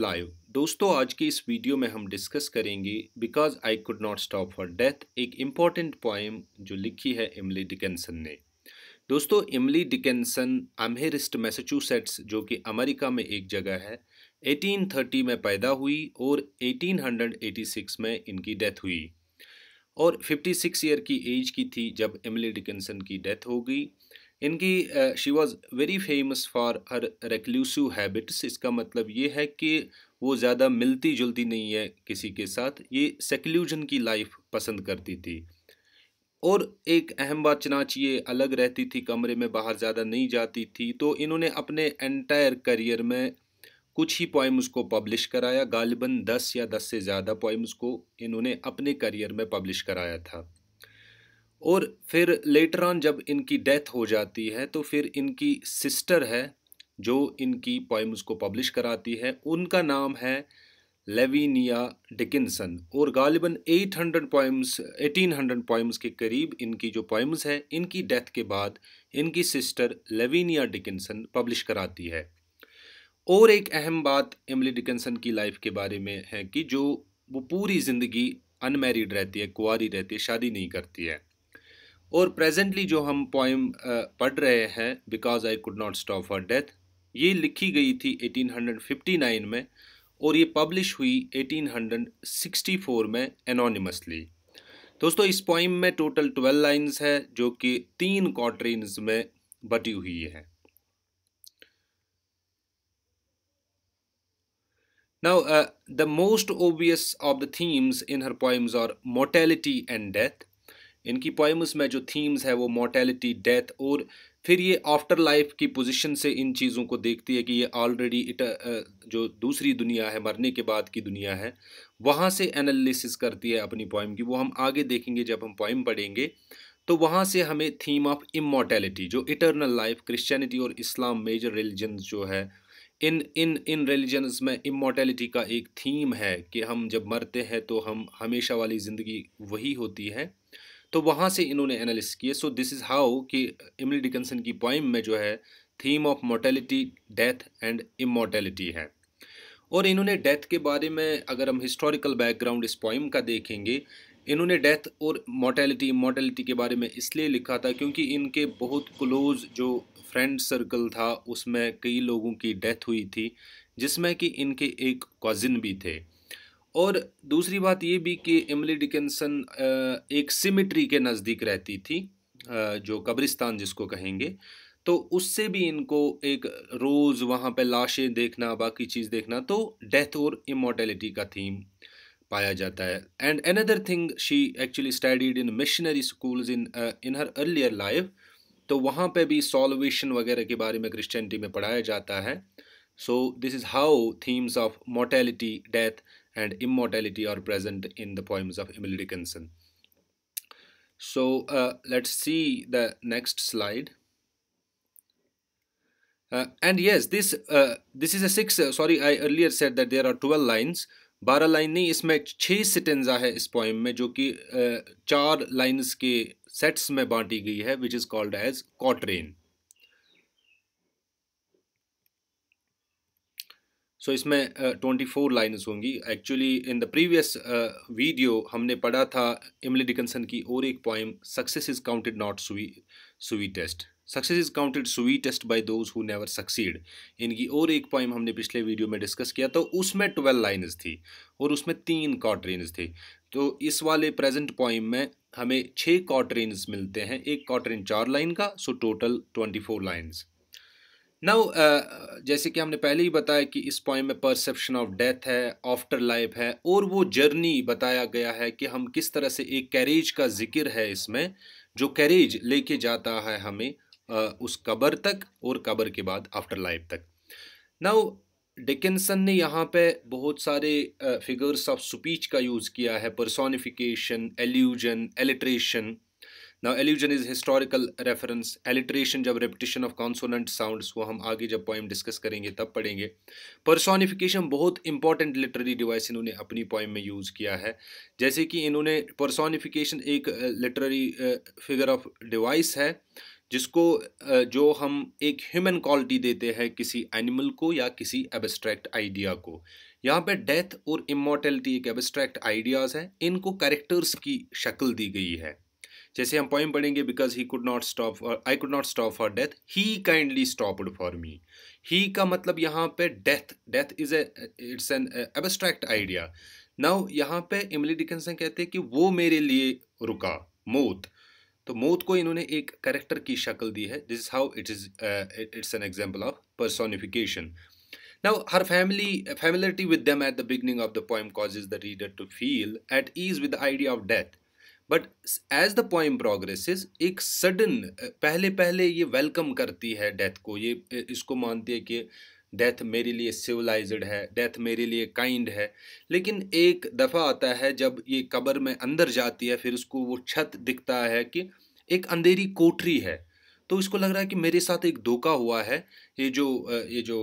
Live दोस्तों आज की इस वीडियो में हम डिस्कस करेंगे because I could not stop for death एक इम्पॉर्टेंट पोएम जो लिखी है इमली डिकेंसन ने दोस्तों इमली डिकेंसन अमेरिस्ट मैसाचुसेट्स जो कि अमेरिका में एक जगह है 1830 में पैदा हुई और 1886 में इनकी डेथ हुई और 56 ईयर की एज की थी जब इमली डिकेंसन की डेथ हो गई इनकी she was very famous for her reclusive habits इसका मतलब ये है कि वो ज़्यादा मिलती जुलती नहीं है किसी के साथ ये सेक्लूजन की लाइफ पसंद करती थी और एक अहम बात चनाच ये अलग रहती थी कमरे में बाहर ज़्यादा नहीं जाती थी तो इन्होंने अपने एंटायर करियर में कुछ ही पोइम्स को पब्लिश कराया गालिबन दस या दस से ज़्यादा पोइम्स को इन्होंने अपने करियर में पब्लिश कराया था और फिर लेटर ऑन जब इनकी डेथ हो जाती है तो फिर इनकी सिस्टर है जो इनकी पोइम्स को पब्लिश कराती है उनका नाम है लेविनिया डिकिंसन और गालिबन 800 पोइम्स एटीन हंड्रेड के करीब इनकी जो पोइम्स है इनकी डेथ के बाद इनकी सिस्टर लेविनिया डिकिंसन पब्लिश कराती है और एक अहम बात एमली डिकिंसन की लाइफ के बारे में है कि जो वो पूरी ज़िंदगी अनमेरिड रहती है कुआरी रहती है शादी नहीं करती है और प्रेजेंटली जो हम पोइम पढ़ रहे हैं because I could not stop for death ये लिखी गई थी 1859 में और ये पब्लिश हुई 1864 में एनोनिमसली दोस्तों इस पोइम में टोटल ट्वेल्व लाइंस है जो कि तीन क्वार्टरीन्स में बटी हुई है now the most obvious of the themes in her poems और मोर्टेलिटी एंड डेथ इनकी पोइम्स में जो थीम्स है वो मोर्टेलिटी डेथ और फिर ये आफ्टर लाइफ की पोजीशन से इन चीज़ों को देखती है कि ये ऑलरेडी इट uh, uh, जो दूसरी दुनिया है मरने के बाद की दुनिया है वहाँ से एनालिसिस करती है अपनी पोइम की वो हम आगे देखेंगे जब हम पोइम पढ़ेंगे तो वहाँ से हमें थीम ऑफ इमोटेलिटी जो इटर्नल लाइफ क्रिश्चियनिटी और इस्लाम मेजर रिलीजन जो है इन इन इन रिलीजन्स में इमोटेलिटी का एक थीम है कि हम जब मरते हैं तो हम हमेशा वाली ज़िंदगी वही होती है तो वहाँ से इन्होंने एनालिस किए सो दिस इज़ हाउ कि इमली डिकनसन की पॉइम में जो है theme of mortality death and immortality है और इन्होंने डेथ के बारे में अगर हम हिस्टोरिकल बैकग्राउंड इस पॉइम का देखेंगे इन्होंने डेथ और मोर्टेलिटी इमोर्टेलिटी के बारे में इसलिए लिखा था क्योंकि इनके बहुत क्लोज जो फ्रेंड सर्कल था उसमें कई लोगों की डेथ हुई थी जिसमें कि इनके एक कज़िन भी थे और दूसरी बात ये भी कि इमली डिकेंसन एक सिमिट्री के नज़दीक रहती थी जो कब्रिस्तान जिसको कहेंगे तो उससे भी इनको एक रोज़ वहाँ पे लाशें देखना बाकी चीज़ देखना तो डेथ और इमोटेलिटी का थीम पाया जाता है and another thing she actually studied in missionary schools in in her earlier life तो वहाँ पे भी सॉल्वेशन वगैरह के बारे में क्रिश्चियनिटी में पढ़ाया जाता है so this is how themes of mortality death and immortality are present in the poems of Emily Dickinson. So uh, let's see the next slide. Uh, and yes, this uh, this is a six. Uh, sorry, I earlier said that there are twelve lines. बारह is नहीं इसमें छः सिटेंजा है इस poem में जो कि uh, चार lines के sets में बांटी गई है which is called as quatrain. So so, इसमें ट्वेंटी फोर लाइन्स होंगी actually in the previous video हमने पढ़ा था इमली डिकनसन की और एक poem success is counted not sweetest success is counted sweetest by those who never succeed इनकी और एक पॉइम हमने पिछले वीडियो में डिस्कस किया तो उसमें ट्वेल्व लाइन्स थी और उसमें तीन कॉटरेन्स थे तो इस वाले प्रेजेंट पॉइम में हमें छः कॉटरेन्स मिलते हैं एक कॉटरेन चार लाइन का so total twenty four lines now uh, जैसे कि हमने पहले ही बताया कि इस पॉइंट में परसेप्शन ऑफ डेथ है आफ्टर लाइफ है और वो जर्नी बताया गया है कि हम किस तरह से एक कैरेज का जिक्र है इसमें जो कैरेज लेके जाता है हमें uh, उस कबर तक और कबर के बाद आफ्टर लाइफ तक नाउ डिकिंसन ने यहाँ पे बहुत सारे फिगर्स ऑफ स्पीच का यूज़ किया है परसोनिफिकेशन एल्यूजन एलिट्रेशन ना allusion is historical reference alliteration जब रेपिटेशन ऑफ कॉन्सोनेंट साउंडस वो हम आगे जब पॉइम डिस्कस करेंगे तब पढ़ेंगे परसोनिफिकेशन बहुत इंपॉर्टेंट लिटरेरी डिवाइस इन्होंने अपनी पॉइम में यूज़ किया है जैसे कि इन्होंने परसोनिफिकेशन एक लिटरेरी फिगर ऑफ डिवाइस है जिसको जो हम एक ह्यूमन क्वालिटी देते हैं किसी एनिमल को या किसी एबस्ट्रैक्ट आइडिया को यहाँ पे डेथ और इमोटेलिटी एक एबस्ट्रैक्ट आइडियाज़ हैं इनको कैरेक्टर्स की शक्ल दी गई है जैसे हम पॉइम पढ़ेंगे because he could not stop I could not stop for death he kindly stopped for me he का मतलब यहाँ पे death death is a it's an abstract idea now यहाँ पे इमली डिकनसन कहते हैं कि वो मेरे लिए रुका मौत तो मौत को इन्होंने एक करेक्टर की शक्ल दी है this is how it is it's an example of personification now her family familiarity with them at the beginning of the poem cause the reader to feel at ease with the idea of death but as the poem progress एक sudden पहले पहले ये welcome करती है death को ये इसको मानती है कि डेथ मेरे लिए सिविलाइज्ड है डेथ मेरे लिए काइंड है लेकिन एक दफ़ा आता है जब ये कब्र में अंदर जाती है फिर उसको वो छत दिखता है कि एक अंधेरी कोठरी है तो इसको लग रहा है कि मेरे साथ एक धोखा हुआ है ये जो ये जो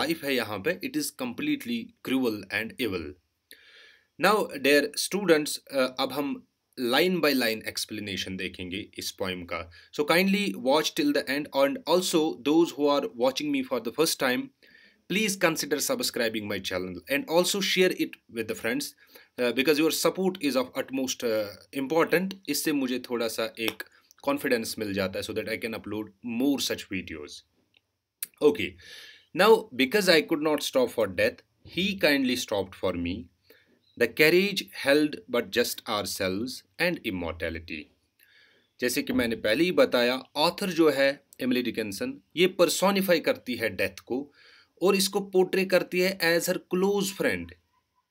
लाइफ है यहाँ पे it is completely cruel and evil now dear students अब हम लाइन बाई लाइन एक्सप्लेनेशन देखेंगे इस पॉइम का so kindly watch till the end and also those who are watching me for the first time please consider subscribing my channel and also share it with the friends because your support is of utmost important इससे मुझे थोड़ा सा एक confidence मिल जाता है so that I can upload more such videos okay now because I could not stop for death he kindly stop for me the carriage held but just ourselves and immortality जैसे कि मैंने पहले ही बताया author जो है Emily Dickenson ये personify करती है डेथ को और इसको पोर्ट्रे करती है एज हर क्लोज फ्रेंड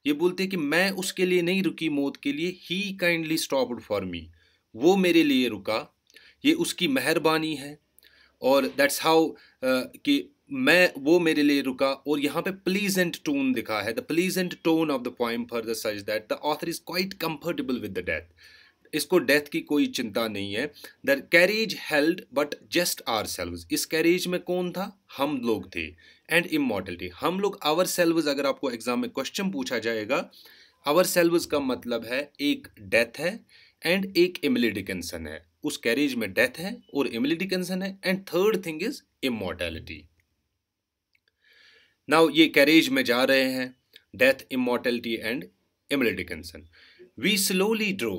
ये बोलते हैं कि मैं उसके लिए नहीं रुकी मौत के लिए he kindly stop for me वो मेरे लिए रुका ये उसकी मेहरबानी है और दैट्स हाउ uh, कि मैं वो मेरे लिए रुका और यहाँ पे प्लीजेंट टोन दिखा है the pleasant tone of the poem for the such that the author is quite comfortable with the death इसको डेथ की कोई चिंता नहीं है the carriage held but just ourselves इस कैरेज में कौन था हम लोग थे एंड इमोटलिटी हम लोग आवर सेल्व अगर आपको एग्जाम में क्वेश्चन पूछा जाएगा आवर सेल्व का मतलब है एक डेथ है एंड एक इमिलिडिकेंसन है उस कैरेज में डेथ है और इमिलिडिकेंसन है and third thing is immortality now ये कैरेज में जा रहे हैं death immortality and Emily we slowly drove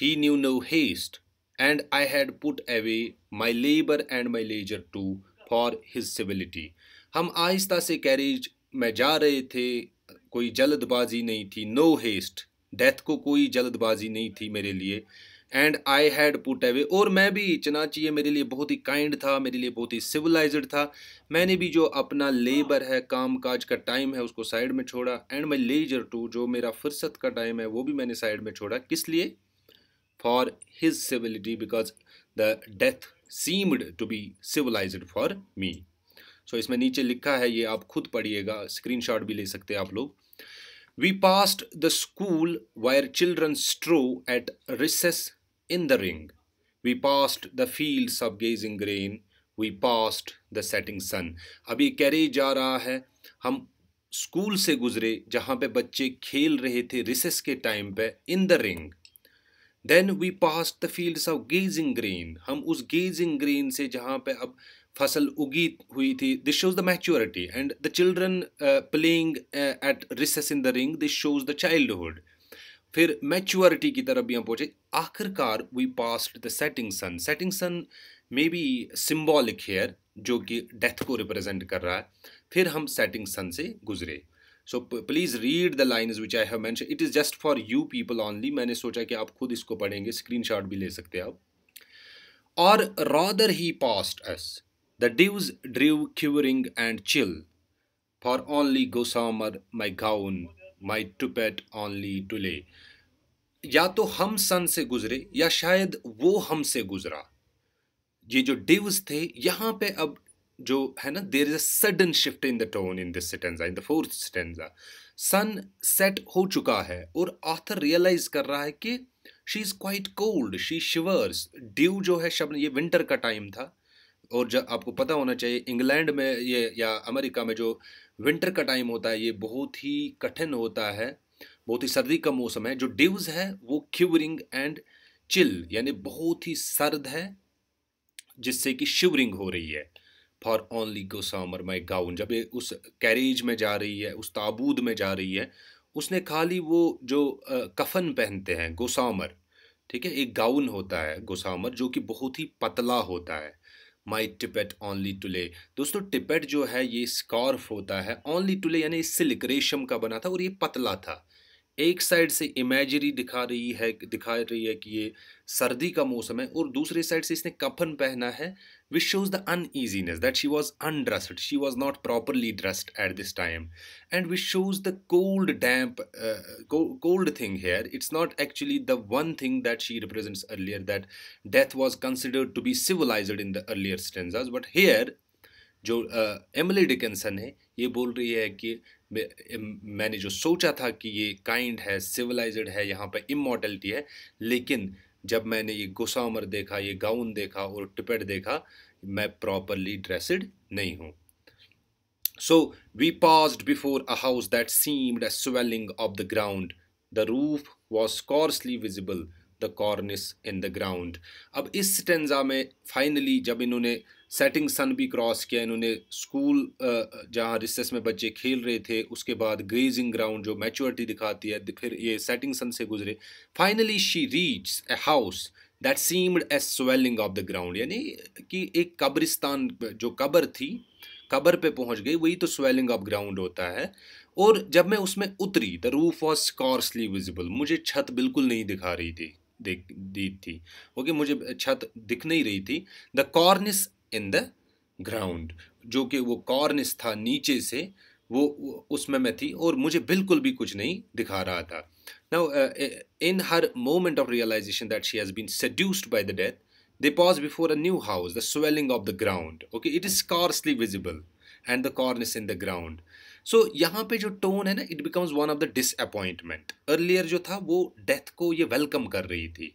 he knew no haste and I had put away my labour and my leisure too for his civility हम आहिस्ता से carriage में जा रहे थे कोई जल्दबाजी नहीं थी नो हेस्ट डेथ को कोई जल्दबाजी नहीं थी मेरे लिए and I had put away और मैं भी चनाची ये मेरे लिए बहुत ही काइंड था मेरे लिए बहुत ही सिविलाइज्ड था मैंने भी जो अपना लेबर है काम काज का टाइम है उसको साइड में छोड़ा एंड माई लेजर टू जो मेरा फुर्सत का टाइम है वो भी मैंने साइड में छोड़ा किस लिए for his civility because the death seemed to be civilised for me so इसमें नीचे लिखा है ये आप खुद पढ़िएगा शॉट भी ले सकते हैं आप लोग we passed the school where children strove at recess in the ring. We passed the fields of gazing grain. We passed the setting sun अब ये जा रहा है हम स्कूल से गुजरे जहाँ पे बच्चे खेल रहे थे रिसेस के टाइम पे in the ring then we pass the fields of gazing green हम उस गेजिंग ग्रीन से जहाँ पे अब फसल उगी हुई थी this shows the maturity and the children playing at recess in the ring this shows the childhood फिर मैच्योरिटी की तरफ भी हम पहुँचे आखिरकार we passed the setting sun setting sun may be symbolic here जो कि डेथ को रिप्रेजेंट कर रहा है फिर हम सेटिंग सन से गुजरे so please read the line which I have mention it is just for you people only मैंने सोचा कि आप खुद इसको पढ़ेंगे स्क्रीन शॉट भी ले सकते हैं आप और rather he passed us the dews drew quivering and chill for only gossamer my gown my to tippet only tulle या तो हम सन से गुजरे या शायद वो हमसे गुजरा ये जो डिव्स थे यहाँ पे अब जो है ना there is a sudden shift in the tone in this stanza in the fourth stanza sun set हो चुका है और आथर रियलाइज कर रहा है कि she is quite cold she shivers due जो है शब्द ये विंटर का टाइम था और जब आपको पता होना चाहिए इंग्लैंड में ये या अमेरिका में जो विंटर का टाइम होता है ये बहुत ही कठिन होता है बहुत ही सर्दी का मौसम है जो डिव्स है वो क्यूरिंग एंड चिल यानी बहुत ही सर्द है जिससे कि शिवरिंग हो रही है फॉर ओनली गो सामर माई गाउन जब ये उस कैरेज में जा रही है उस ताबूद में जा रही है उसने खाली वो जो कफन पहनते हैं गोसामर ठीक है एक गाउन होता है गोसामर जो कि बहुत ही पतला होता है माई टिपेट ऑनली टुले दोस्तों टिपेट जो है ये स्कॉर्फ होता है ऑनली टुले यानी इससे लिक रेशम का बना था और ये पतला था एक साइड से इमेजरी दिखा रही है दिखा रही है कि ये सर्दी का मौसम है और दूसरी साइड से इसने कफन पहना है which shows the uneasiness that she was undressed she was not properly dressed at this time and which shows the cold damp cold thing here it's not actually the one thing that she represents earlier that death was considered to be civilized in the earlier stanzas but here जो Emily uh, Dickinson है ये बोल रही है कि मैंने जो सोचा था कि ये काइंड है सिविलाइज है यहाँ पर इमोर्टेलिटी है लेकिन जब मैंने ये गुस्सा उम्र देखा ये गाउन देखा और टिपेट देखा मैं प्रॉपरली ड्रेसड नहीं हूँ so we passed before a house that seemed a swelling of the ground the roof was scarcely visible the cornice in the ground अब इस स्टेंजा में फाइनली जब इन्होंने सेटिंग सन भी क्रॉस किया इन्होंने स्कूल जहाँ रिसेस में बच्चे खेल रहे थे उसके बाद ग्रेजिंग ग्राउंड जो मैच्योरिटी दिखाती है फिर ये सेटिंग सन से गुजरे finally she reach a house that seemed a swelling of the ground यानी कि एक कब्रिस्तान जो कब्र थी कब्र पे पहुंच गई वही तो स्वेलिंग ऑफ ग्राउंड होता है और जब मैं उसमें उतरी the roof was scarcely visible मुझे छत बिल्कुल नहीं दिखा रही थी देख दी थी ओके मुझे छत दिख नहीं रही थी the cornice in the ground जो कि वो कॉर्निस था नीचे से वो उसमें मैं थी और मुझे बिल्कुल भी कुछ नहीं दिखा रहा था now in her moment of realization that she has been seduced by the death they pause before a new house the swelling of the ground okay it is scarcely visible and the cornice in the ground so so, यहाँ पे जो tone है ना it becomes one of the disappointment earlier जो था वो death को ये वेलकम कर रही थी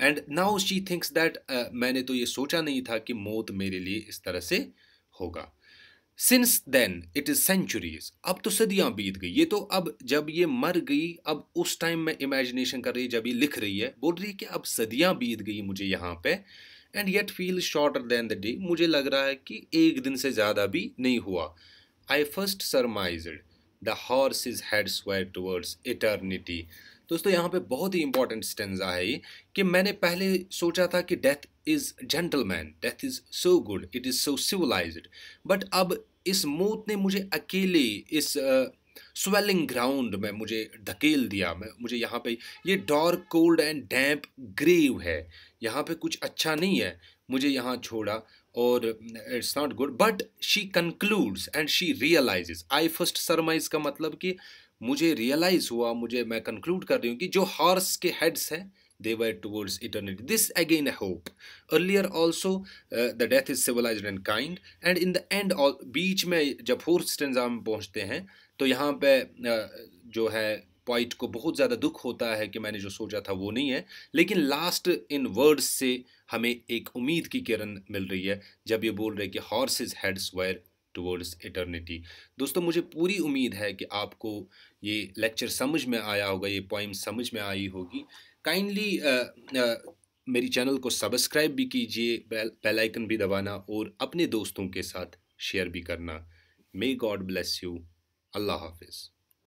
and now she thinks that मैंने तो ये सोचा नहीं था कि मौत मेरे लिए इस तरह से होगा since then it is centuries अब तो सदियाँ बीत गई ये तो अब जब ये मर गई अब उस टाइम में इमेजिनेशन कर रही है जब ये लिख रही है बोल रही है कि अब सदियाँ बीत गई मुझे यहाँ पे and yet feel shorter than the day मुझे लग रहा है कि एक दिन से ज़्यादा भी नहीं हुआ I first surmised the horses had swayed towards eternity दोस्तों यहाँ पे बहुत ही इंपॉर्टेंट स्टेंजा है ये कि मैंने पहले सोचा था कि death is gentleman death is so good it is so civilized but अब इस मौत ने मुझे अकेले इस स्वेलिंग uh, ग्राउंड में मुझे धकेल दिया मैं मुझे यहाँ पे ये dark cold and damp grave है यहाँ पे कुछ अच्छा नहीं है मुझे यहाँ छोड़ा और it's not good but she concludes and she realizes I first surmise का मतलब कि मुझे रियलाइज हुआ मुझे मैं कंक्लूड कर रही हूँ कि जो हॉर्स के हेड्स हैं they were towards eternity this again a hope earlier also the death is civilize and kind and in the end बीच में जब फोर्थ स्टेंजाम पहुँचते हैं तो यहाँ पे uh, जो है पॉइट को बहुत ज़्यादा दुख होता है कि मैंने जो सोचा था वो नहीं है लेकिन लास्ट इन वर्ड्स से हमें एक उम्मीद की किरण मिल रही है जब ये बोल रहे कि horses heads were towards eternity दोस्तों मुझे पूरी उम्मीद है कि आपको ये लेक्चर समझ में आया होगा ये पॉइम समझ में आई होगी काइंडली uh, uh, मेरी चैनल को सब्सक्राइब भी कीजिए बेल आइकन भी दबाना और अपने दोस्तों के साथ शेयर भी करना मे गॉड ब्लेस यू अल्लाह हाफिज़